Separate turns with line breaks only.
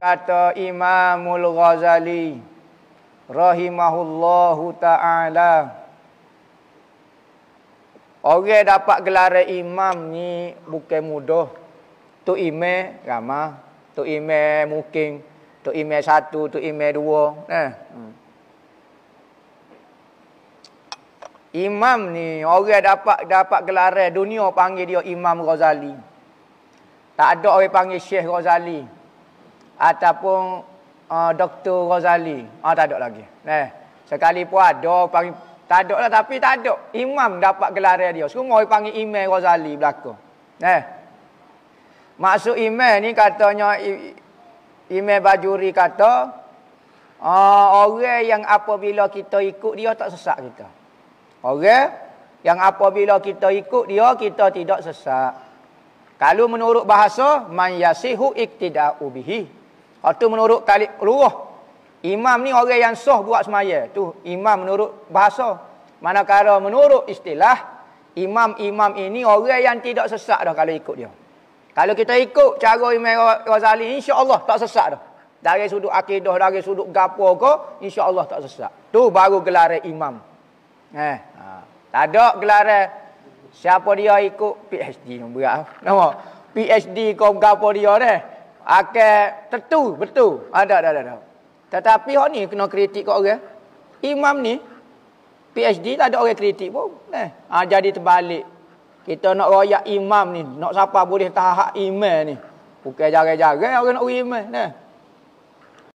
kata Imamul Ghazali rahimahullahu taala orang dapat gelaran imam ni bukan mudah tu ime rama tu ime mungkin tu ime satu tu ime dua eh Imam ni orang dapat dapat gelaran dunia panggil dia Imam Ghazali. Tak ada orang panggil Syekh Ghazali ataupun uh, Dr. Ghazali. Ah tak ada lagi. Eh, sekali pun ada panggil tak ada lah tapi tak ada. Imam dapat gelar dia. Semua orang panggil Imam Ghazali belaka. Eh. Maksud Imam ni katanya Imam Bajuri kata uh, orang yang apabila kita ikut dia tak sesak kita. Orang yang apabila kita ikut dia kita tidak sesak. Kalau menurut bahasa man yasihu iktida'u bihi itu menurut talib luruh. Imam ni orang yang soh buat semaya. Tu imam menurut bahasa. Manakala menurut istilah, imam-imam ini orang yang tidak sesak dah kalau ikut dia. Kalau kita ikut cara Imam Ghazali, insya-Allah tak sesak dah. Dari sudut akidah, dari sudut gapo ke, insya-Allah tak sesak. Tu baru gelar imam. Eh, ha. Tak ada gelar eh, siapa dia ikut PhD nombor PhD kau gapo dia dah. Eh akan tertu betul. Ada ah, ada ada. Tetapi hok ni kena kritik kat orang. Imam ni PhD tak ada orang kritik pun. Eh, ha, jadi terbalik. Kita nak royak imam ni, nak siapa boleh tahan hak imam ni. Bukan jarang-jarang orang nak uri imam. Nah. Eh.